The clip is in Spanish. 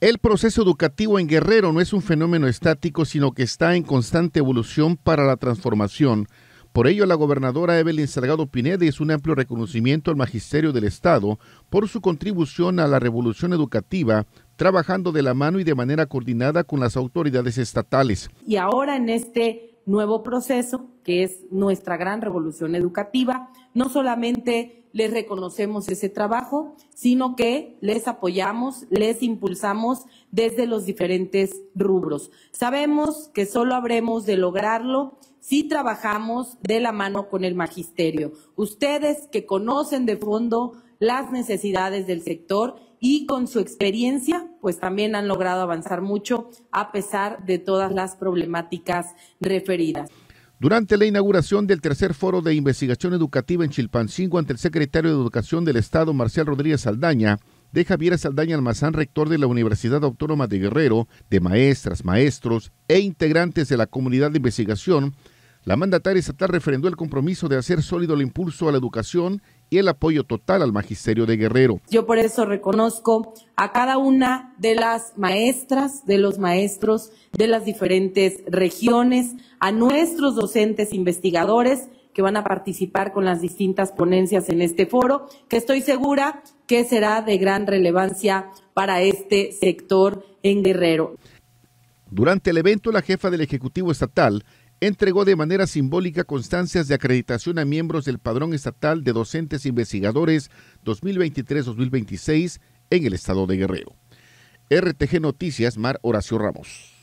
El proceso educativo en Guerrero no es un fenómeno estático, sino que está en constante evolución para la transformación. Por ello, la gobernadora Evelyn Salgado Pineda es un amplio reconocimiento al Magisterio del Estado por su contribución a la revolución educativa, trabajando de la mano y de manera coordinada con las autoridades estatales. Y ahora en este nuevo proceso, que es nuestra gran revolución educativa. No solamente les reconocemos ese trabajo, sino que les apoyamos, les impulsamos desde los diferentes rubros. Sabemos que solo habremos de lograrlo si trabajamos de la mano con el magisterio. Ustedes que conocen de fondo las necesidades del sector y con su experiencia pues también han logrado avanzar mucho a pesar de todas las problemáticas referidas. Durante la inauguración del tercer foro de investigación educativa en Chilpancingo ante el secretario de Educación del Estado, Marcial Rodríguez Saldaña, de Javier Saldaña Almazán, rector de la Universidad Autónoma de Guerrero, de maestras, maestros e integrantes de la comunidad de investigación, la mandataria estatal referendó el compromiso de hacer sólido el impulso a la educación y el apoyo total al magisterio de Guerrero. Yo por eso reconozco a cada una de las maestras, de los maestros de las diferentes regiones, a nuestros docentes investigadores que van a participar con las distintas ponencias en este foro, que estoy segura que será de gran relevancia para este sector en Guerrero. Durante el evento, la jefa del Ejecutivo Estatal entregó de manera simbólica constancias de acreditación a miembros del Padrón Estatal de Docentes e Investigadores 2023-2026 en el estado de Guerrero. RTG Noticias, Mar Horacio Ramos.